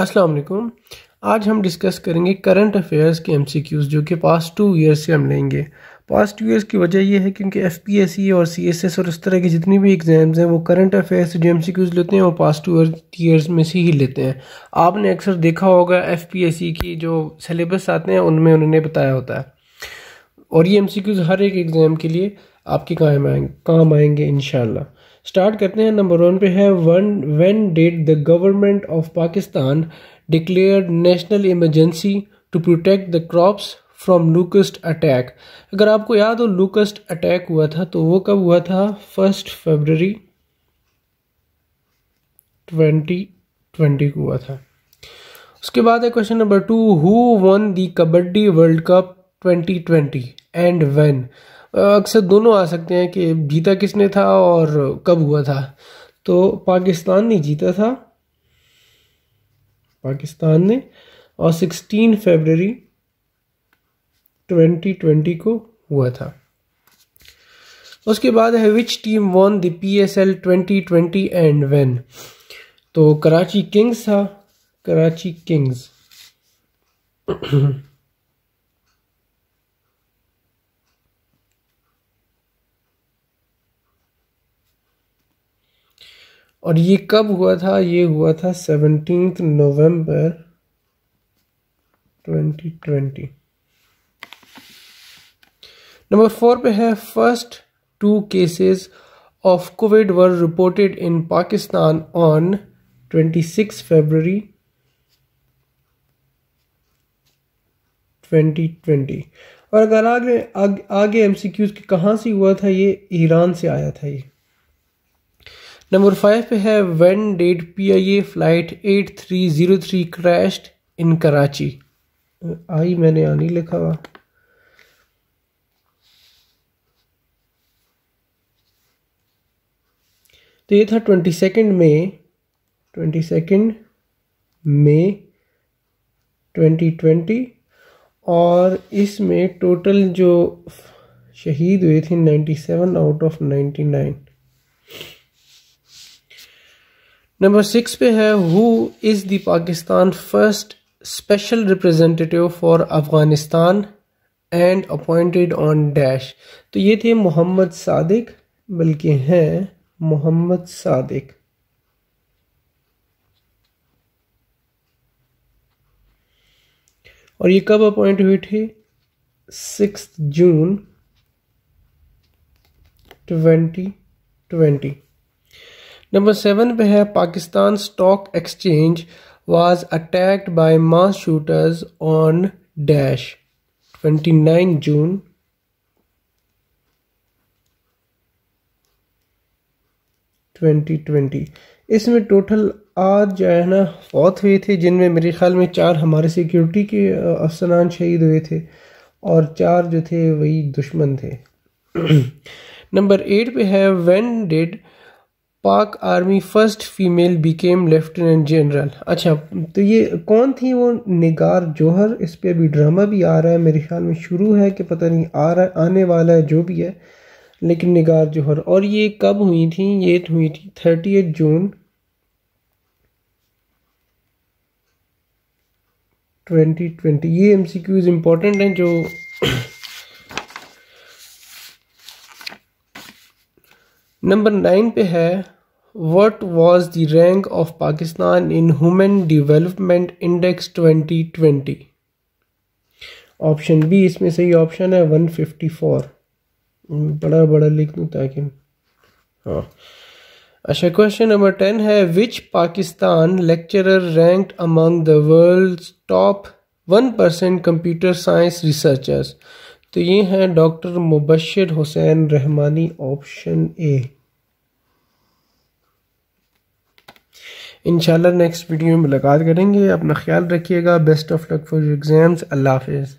अस्सलाम वालेकुम आज हम डिस्कस करेंगे करंट अफेयर्स के एमसीक्यूज जो कि पास्ट टू ईयर्स से हम लेंगे पास्ट टू ईयर्स की वजह यह है क्योंकि एफ पी एस सी और सी एस एस और इस तरह के जितनी भी एग्ज़ाम्स हैं वो करंट अफेयर्स जो एम सी क्यूज़ लेते हैं वो पास्ट टू ईयर्स में से ही लेते हैं आपने अक्सर देखा होगा एफ पी एस सी की जो सिलेबस आते हैं उनमें उन्होंने बताया होता है और ये एम सी क्यूज़ हर एक एग्ज़ाम के लिए आपके काम आएंगे काम आएंगे इन स्टार्ट करते हैं नंबर वन पे है one when did the government of Pakistan declare national emergency to protect the crops from locust attack अगर आपको याद हो लूकस्ट अटैक हुआ था तो वो कब हुआ था फर्स्ट फरवरी ट्वेंटी ट्वेंटी को हुआ था उसके बाद है question number two who won the kabaddi world cup twenty twenty and when अक्सर दोनों आ सकते हैं कि जीता किसने था और कब हुआ था तो पाकिस्तान ने जीता था पाकिस्तान ने और 16 फरवरी 2020 को हुआ था उसके बाद है which team won the P S L twenty twenty and when तो कराची किंग्स था कराची किंग्स और ये कब हुआ था ये हुआ था सेवनटीन नवंबर 2020 नंबर फोर पे है first two cases of COVID were reported in Pakistan on 26 February 2020 और अगर आगे आगे एम सी क्यूज कहाँ से हुआ था ये ईरान से आया था ये नंबर फाइव पे है P dead A flight eight three zero three crashed in Karachi आई मैंने आ नहीं लिखा हुआ तो ये था twenty second May twenty second May twenty twenty और इसमें टोटल जो शहीद हुए थे ninety seven out of ninety nine number six पे है who is the Pakistan first special representative for Afghanistan and appointed on dash तो ये थे मोहम्मद सादिक बल्कि हैं मोहम्मद सादिक और ये कब अपॉइंट हुए थे six June twenty twenty number seven पे है Pakistan stock exchange was attacked by mass shooters on dash 29 June twenty twenty इसमें टोटल आज जो है ना फौत हुए थे जिनमें मेरे ख्याल में चार हमारे सिक्योरिटी के अफसरान शहीद हुए थे और चार जो थे वही दुश्मन थे नंबर एट पे है when did Pak army first female became lieutenant general अच्छा तो ये कौन थी वो निगार जौहर इस पर अभी ड्रामा भी आ रहा है मेरे ख्याल में शुरू है कि पता नहीं आ रहा आने वाला है जो भी है लेकिन निगार जौहर और ये कब हुई थी ये तो हुई थी thirty eight June twenty twenty ये एम सी क्यूज़ इम्पोर्टेंट हैं जो नंबर नाइन पे है what was the rank of Pakistan in human development index 2020 option B इसमें सही ऑप्शन है 154 बड़ा बड़ा लिख दूँ ताकि हाँ अच्छा क्वेश्चन नंबर टेन है which Pakistan lecturer ranked among the world top one percent computer science researchers तो ये हैं doctor Mubashar Hussain Rehmani option A इन नेक्स्ट वीडियो में मुलाकात करेंगे अपना ख्याल रखिएगा best of luck for exams अल्लाह हाफिज़